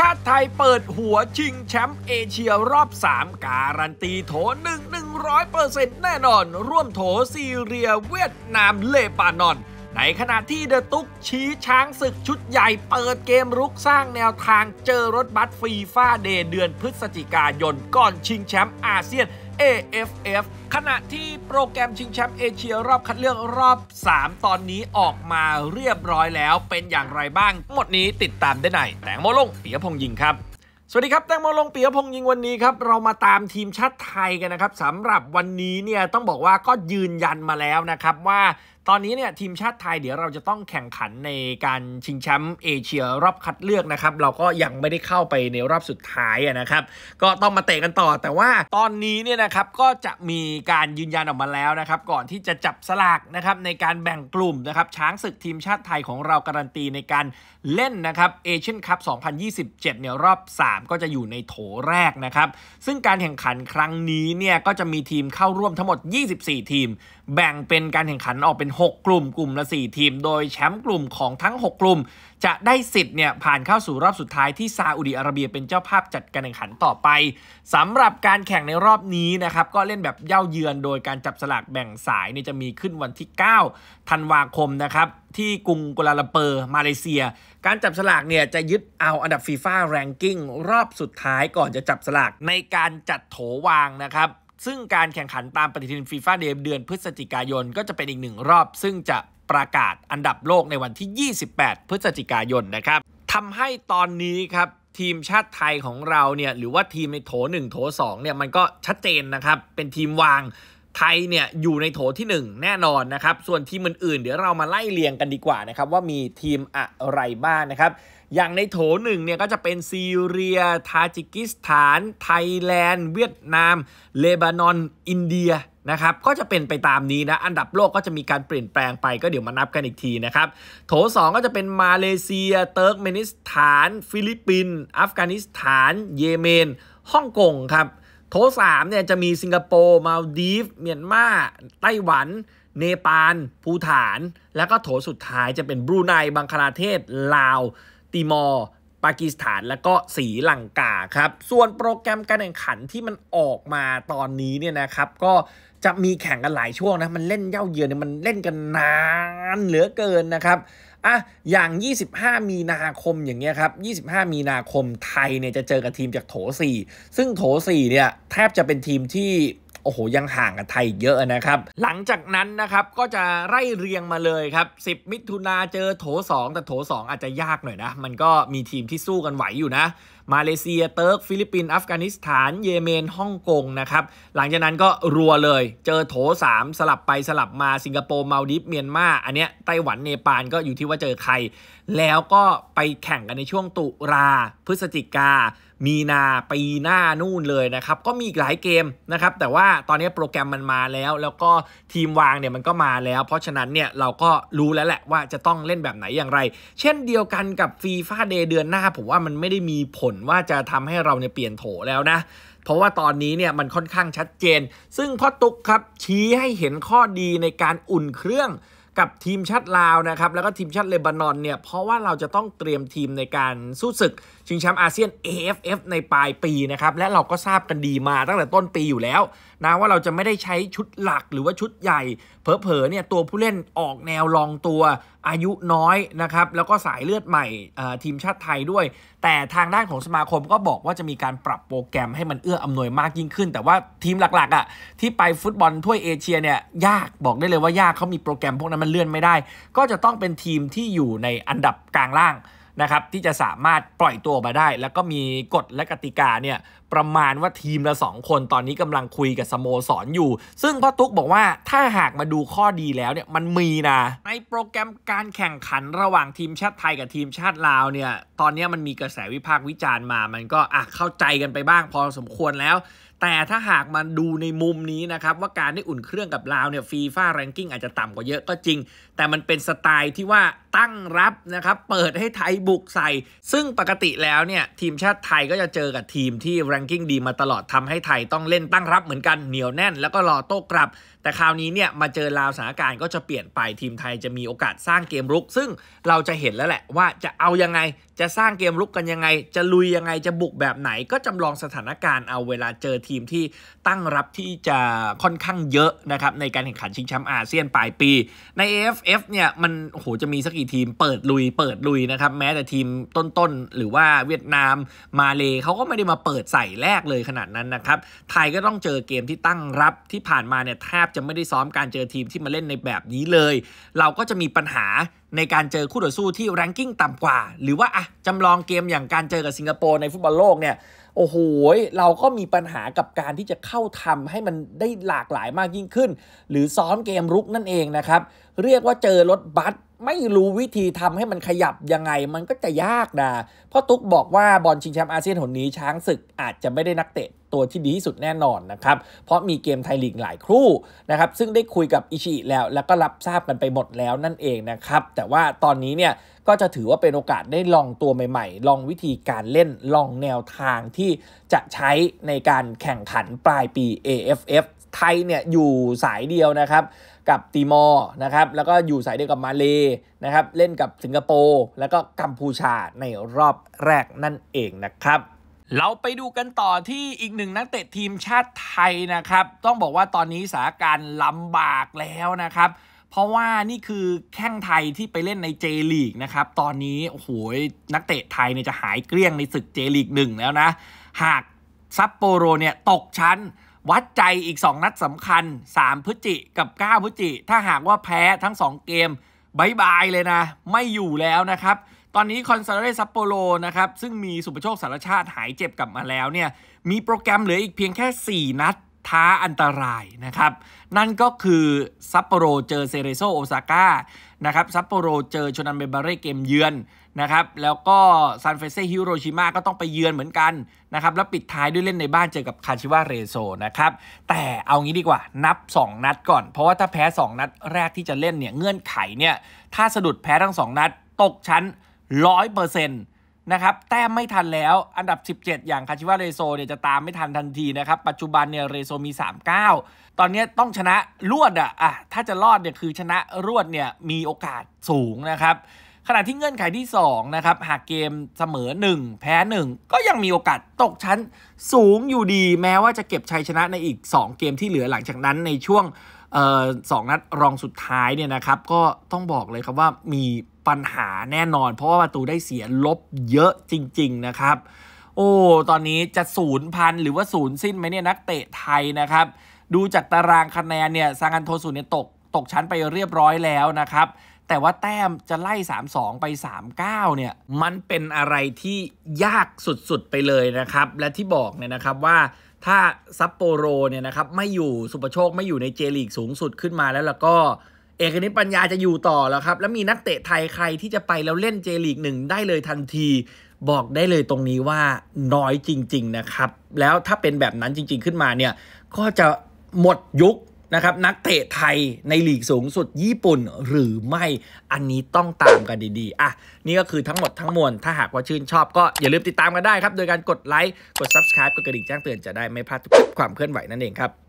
ชาติไทยเปิดหัวชิงแชมป์เอเชียรอบ 3 การันตีโถ 1 100%แน่นอน ร่วมโถซีเรียเวียดนามเลปานอน ในขณะที่เดอะตุ๊กชี้ช้างศึกชุดใหญ่เปิดเกมรุกสร้างแนวทางเจอรถบัสฟีฟ่าเดเดือนพฤศจิกายนก่อนชิงแชมป์อาเซียน AFF ขณะที่โปรแกรมชิงแชมป์เอเชียรอบคัดเลือกรอบ 3 ตอนนี้ออกมาเรียบร้อยแล้วเป็นอย่างไรบ้างหมดนี้ติดตามได้ในแตงโมลงปียพงยิงครับ สวัสดีครับ แตงโมลงปียพงยิงวันนี้ครับเรามาตามทีมชาติไทยกันนะครับสำหรับวันนี้เนี่ยต้องบอกว่าก็ยืนยันมาแล้วนะครับว่าตอนนี้เนี่ยทีมชาติไทยเดี๋ยวเราจะต้องแข่งขันในการชิงแชมป์เอเชียรอบคัดเลือกนะครับเราก็ยังไม่ได้เข้าไปในรอบสุดท้ายนะครับก็ต้องมาเตะกันต่อ แต่ว่าตอนนี้เนี่ยนะครับก็จะมีการยืนยันออกมาแล้วนะครับก่อนที่จะจับสลากนะครับในการแบ่งกลุ่มนะครับช้างศึกทีมชาติไทยของเราการันตีในการเล่นนะครับเอเชียนคัพ 2027 เนี่ยรอบ 3 ก็จะอยู่ในโถแรกนะครับซึ่งการแข่งขันครั้งนี้เนี่ยก็จะมีทีมเข้าร่วมทั้งหมด 24 ทีม แบ่งเป็นการแข่งขันออกเป็น6 กลุ่มกลุ่มละ 4 ทีม โดยแชมป์กลุ่มของทั้ง 6 กลุ่ม จะได้สิทธิ์เนี่ย ผ่านเข้าสู่รอบสุดท้ายที่ซาอุดีอาระเบียเป็นเจ้าภาพจัดการแข่งขันต่อไป สำหรับการแข่งในรอบนี้นะครับ ก็เล่นแบบเย่าเยือน โดยการจับสลากแบ่งสายเนี่ยจะมีขึ้นวันที่ 9 ธันวาคมนะครับ ที่กรุงกุลาลัมเปอร์ มาเลเซีย การจับสลากเนี่ยจะยึดเอาอันดับฟีฟ่าแรงกิ้งรอบสุดท้ายก่อนจะจับสลากในการจัดโถวางนะครับซึ่งการแข่งขันตามปฏิทินฟีฟ่าเดมเดือนพฤศจิกายน ก็จะเป็นอีกหนึ่งรอบ ซึ่งจะประกาศอันดับโลกในวันที่ 28 พฤศจิกายนนะครับทำให้ตอนนี้ครับทีมชาติไทยของเราเนี่ยหรือว่าทีมในโถ1โถ2เนี่ยมันก็ชัดเจนนะครับเป็นทีมวางไทยเนี่ยอยู่ในโถที่ 1 แน่นอนนะครับส่วนทีมอื่นๆเดี๋ยวเรามาไล่เรียงกันดีกว่านะครับว่ามีทีมอะไรบ้างนะครับอย่างในโถหนึ่งเนี่ยก็จะเป็น ซีเรีย ทาจิกิสถาน ไทยแลนด์ เวียดนาม เลบานอน อินเดีย นะครับ ก็จะเป็นไปตามนี้นะ อันดับโลกก็จะมีการเปลี่ยนแปลงไป ก็เดี๋ยวมานับกันอีกทีนะครับ โถ2ก็จะเป็นมาเลเซีย เติร์กเมนิสถาน ฟิลิปปินส์ อัฟกานิสถาน เยเมน ฮ่องกงครับ โถ3เนี่ยจะมีสิงคโปร์มาลดีฟเมียนมา ไต้หวัน เนปาล ภูฐาน แล้วก็โถสุดท้ายจะเป็นบรูไน บังคลาเทศ ลาวติมอร์ ปากีสถานและก็สีลังกาครับส่วนโปรแกรมการแข่งขันที่มันออกมาตอนนี้เนี่ยนะครับก็จะมีแข่งกันหลายช่วงนะมันเล่นเย่าเยือนเนี่ยมันเล่นกันนานเหลือเกินนะครับอ่ะอย่าง 25 มีนาคมอย่างเงี้ยครับ 25 มีนาคมไทยเนี่ยจะเจอกับทีมจากโถ4ซึ่งโถ4เนี่ยแทบจะเป็นทีมที่โอ้โหยังห่างกับไทยเยอะนะครับ หลังจากนั้นนะครับก็จะไล่เรียงมาเลยครับ10 มิถุนาเจอโถ2แต่โถ2อาจจะยากหน่อยนะมันก็มีทีมที่สู้กันไหวอยู่นะมาเลเซียเติร์กฟิลิปปินส์อัฟกานิสถาน เยเมนฮ่องกงนะครับหลังจากนั้นก็รัวเลยเจอโถ3สลับไปสลับมาสิงคโปร์มาลดิฟเมียนมาอันเนี้ยไต้หวันเนปาลก็อยู่ที่ว่าเจอใครแล้วก็ไปแข่งกันในช่วงตุลาพฤศจิกามีนาปีหน้านู่นเลยนะครับ ก็มีอีกหลายเกมนะครับ แต่ว่าตอนนี้โปรแกรมมันมาแล้ว แล้วก็ทีมวางเนี่ยมันก็มาแล้ว เพราะฉะนั้นเนี่ยเราก็รู้แล้วแหละ ว่าจะต้องเล่นแบบไหนอย่างไร เช่นเดียวกันกับฟีฟ่าเดย์เดือนหน้าผมว่ามันไม่ได้มีผลว่าจะทำให้เราเนี่ยเปลี่ยนโถแล้วนะเพราะว่าตอนนี้เนี่ยมันค่อนข้างชัดเจน ซึ่งพ่อตุ๊กครับชี้ให้เห็นข้อดีในการอุ่นเครื่อง กับทีมชาติลาวนะครับแล้วก็ทีมชาติเลบานอนเนี่ยเพราะว่าเราจะต้องเตรียมทีมในการสู้ศึกชิงแชมป์อาเซียน AFF ในปลายปีนะครับ และเราก็ทราบกันดีมาตั้งแต่ต้นปีอยู่แล้วนะว่าเราจะไม่ได้ใช้ชุดหลักหรือว่าชุดใหญ่เเลอเนี่ยตัวผู้เล่นออกแนวลองตัวอายุน้อยนะครับ แล้วก็สายเลือดใหม่ทีมชาติไทยด้วย แต่ทางด้านของสมาคมก็บอกว่าจะมีการปรับโปรแกรมให้มันเอื้ออำนวยมากยิ่งขึ้น แต่ว่าทีมหลักๆอะ่ะที่ไปฟุตบอลถ้วยเอเชียเนี่ยยากบอกได้เลยว่ายากเขามีโปรแกรม พวกนั้นมันเลื่อนไม่ได้ ก็จะต้องเป็นทีมที่อยู่ในอันดับกลางล่างนะครับที่จะสามารถปล่อยตัวมาได้ แล้วก็มีกฎและกติกาเนี่ยประมาณว่าทีมละ 2 คนตอนนี้กำลังคุยกับสโมสรออยู่ ซึ่งพ่อตุ๊กบอกว่าถ้าหากมาดูข้อดีแล้วเนี่ยมันมีนะ ในโปรแกรมการแข่งขันระหว่างทีมชาติไทยกับทีมชาติลาวเนี่ยตอนนี้มันมีกระแสวิพากษ์วิจารณ์มา มันก็อ่ะเข้าใจกันไปบ้างพอสมควรแล้วแต่ถ้าหากมันดูในมุมนี้นะครับ ว่าการได้อุ่นเครื่องกับลาวเนี่ยฟีฟ่าแรงกิ้งอาจจะต่ำกว่าเยอะก็จริง แต่มันเป็นสไตล์ที่ว่าตั้งรับนะครับ เปิดให้ไทยบุกใส่ ซึ่งปกติแล้วเนี่ย ทีมชาติไทยก็จะเจอกับทีมที่แรงกิ้งดีมาตลอดทำให้ไทยต้องเล่นตั้งรับเหมือนกัน เหนียวแน่น แล้วก็รอโต้กลับแต่คราวนี้เนี่ยมาเจอลาวสถานการณ์ก็จะเปลี่ยนไปทีมไทยจะมีโอกาสสร้างเกมรุก ซึ่งเราจะเห็นแล้วแหละว่าจะเอายังไงจะสร้างเกมรุกกันยังไง จะลุยยังไงจะบุกแบบไหนก็จำลองสถานการณ์เอาเวลาเจอทีทีมที่ตั้งรับที่จะค่อนข้างเยอะนะครับ ในการแข่งขันชิงแชมป์อาเซียนปลายปี ใน AFF เนี่ยมันโหจะมีสักกี่ทีมเปิดลุยเปิดลุยนะครับแม้แต่ทีมต้นๆหรือว่าเวียดนามมาเลเขาก็ไม่ได้มาเปิดใส่แรกเลยขนาดนั้นนะครับไทยก็ต้องเจอเกมที่ตั้งรับที่ผ่านมาเนี่ยแทบจะไม่ได้ซ้อมการเจอทีมที่มาเล่นในแบบนี้เลยเราก็จะมีปัญหาในการเจอคู่ต่อสู้ที่แรงกิ้งต่ำกว่า หรือว่าอะจำลองเกมอย่างการเจอกับสิงคโปร์ในฟุตบอลโลกเนี่ยโอ้โห เราก็มีปัญหากับการที่จะเข้าทำให้มันได้หลากหลายมากยิ่งขึ้น หรือซ้อมเกมรุกนั่นเองนะครับ เรียกว่าเจอรถบัสไม่รู้วิธีทำให้มันขยับยังไงมันก็จะยากนะเพราะตุ๊กบอกว่าบอลชิงแชมป์อาเซียนหนนี้ ช้างศึกอาจจะไม่ได้นักเตะตัวที่ดีที่สุดแน่นอนนะครับ เพราะมีเกมไทยลีกหลายครู่นะครับซึ่งได้คุยกับอิชิแล้วแล้วก็รับทราบกันไปหมดแล้วนั่นเองนะครับ แต่ว่าตอนนี้เนี่ย ก็จะถือว่าเป็นโอกาสได้ลองตัวใหม่ ๆ ลองวิธีการเล่นลองแนวทางที่จะใช้ในการแข่งขันปลายปี AFF ไทยเนี่ยอยู่สายเดียวนะครับกับตีมอร์นะครับแล้วก็อยู่สายเดียวกับมาเลนะครับเล่นกับสิงคโปร์แล้วก็กัมพูชาในรอบแรกนั่นเองนะครับ เราไปดูกันต่อที่อีกหนึ่งนักเตะทีมชาติไทยนะครับ ต้องบอกว่าตอนนี้สถานการณ์ลำบากแล้วนะครับ เพราะว่านี่คือแข้งไทยที่ไปเล่นในเจลีกนะครับ ตอนนี้ โอ้โห นักเตะไทยเนี่ยจะหายเกลี้ยงในศึกเจลีกหนึ่งแล้วนะหากซัปโปโรเนี่ยตกชั้นวัดใจอีก 2 นัดสำคัญ 3พฤจิ กับ 9พฤจิ ถ้าหากว่าแพ้ทั้ง 2 เกมบายบายเลยนะ ไม่อยู่แล้วนะครับ ตอนนี้คอนซาเรซัปโปโรนะครับ ซึ่งมีสุปโชคสารชาติหายเจ็บกลับมาแล้วเนี่ย มีโปรแกรมเหลืออีกเพียงแค่ 4 นัดท้าอันตรายนะครับ นั่นก็คือซัปโปโรเจอเซเรโซโอซาก้านะครับ ซัปโปโรเจอชนันเบบาเร่เกมเยือนนะครับแล้วก็ซานเฟเซ่ฮิโรชิมาก็ต้องไปเยือนเหมือนกันนะครับแล้วปิดท้ายด้วยเล่นในบ้านเจอกับคาชิวาเรโซนะครับแต่เอางี้ดีกว่านับ 2 นัดก่อน เพราะว่าถ้าแพ้ 2 นัดแรกที่จะเล่นเนี่ยเงื่อนไขเนี่ยถ้าสะดุดแพ้ทั้ง 2 นัดตกชั้น 100%นะครับแต้มไม่ทันแล้วอันดับ 17 อย่างคาชิวาเรโซเนี่ยจะตามไม่ทันทันทีนะครับ ปัจจุบันเนี่ยเรโซมี 39 ตอนนี้ต้องชนะรวดอ่ะอ่ะถ้าจะรอดเนี่ยคือชนะรวดเนี่ยมีโอกาสสูงนะครับขณะที่เงื่อนไขที่2นะครับ หากเกมเสมอ 1 แพ้ 1 ก็ยังมีโอกาสตกชั้นสูงอยู่ดีแม้ว่าจะเก็บชัยชนะในอีก 2 เกมที่เหลือหลังจากนั้นในช่วงสองนัดรองสุดท้ายเนี่ยนะครับ ก็ต้องบอกเลยครับว่ามีปัญหาแน่นอน เพราะว่าประตูได้เสียลบเยอะจริงๆนะครับ โอ้ตอนนี้จะศูนย์พันหรือว่าศูนย์สิ้นไหมเนี่ยนักเตะไทยนะครับ ดูจากตารางคะแนนเนี่ยซางันโทสุเนี่ยตกตกชั้นไปเรียบร้อยแล้วนะครับแต่ว่าแต้มจะไล่ 3-2 ไป 3-9เนี่ยมันเป็นอะไรที่ยากสุดๆ ไปเลยนะครับ และที่บอกเนี่ยนะครับว่าถ้าซัปโปโรเนี่ยนะครับไม่อยู่สุปโชคไม่อยู่ในเจลีกสูงสุดขึ้นมาแล้วแล้วก็เอกนิปัญญาจะอยู่ต่อ แล้วครับแล้วมีนักเตะไทยใครที่จะไปแล้วเล่นเจลีกหนึ่งได้เลยทันทีบอกได้เลยตรงนี้ว่าน้อยจริงๆนะครับแล้วถ้าเป็นแบบนั้นจริงๆ ขึ้นมาเนี่ยก็จะหมดยุคนะครับนักเตะไทยในหลีกสูง สุดญี่ปุ่นหรือไม่อันนี้ต้องตามกันดีๆอ่ะนี่ก็คือทั้งหมดทั้งมวลถ้าหากว่าชื่นชอบก็อย่าลืมติดตามกันได้ครับ โดยการกดไลค์ กด Subscribe กดกระดิ่งแจ้งเตือนจะได้ไม่พลาดความเคลื่อนไหวนั่นเองครับ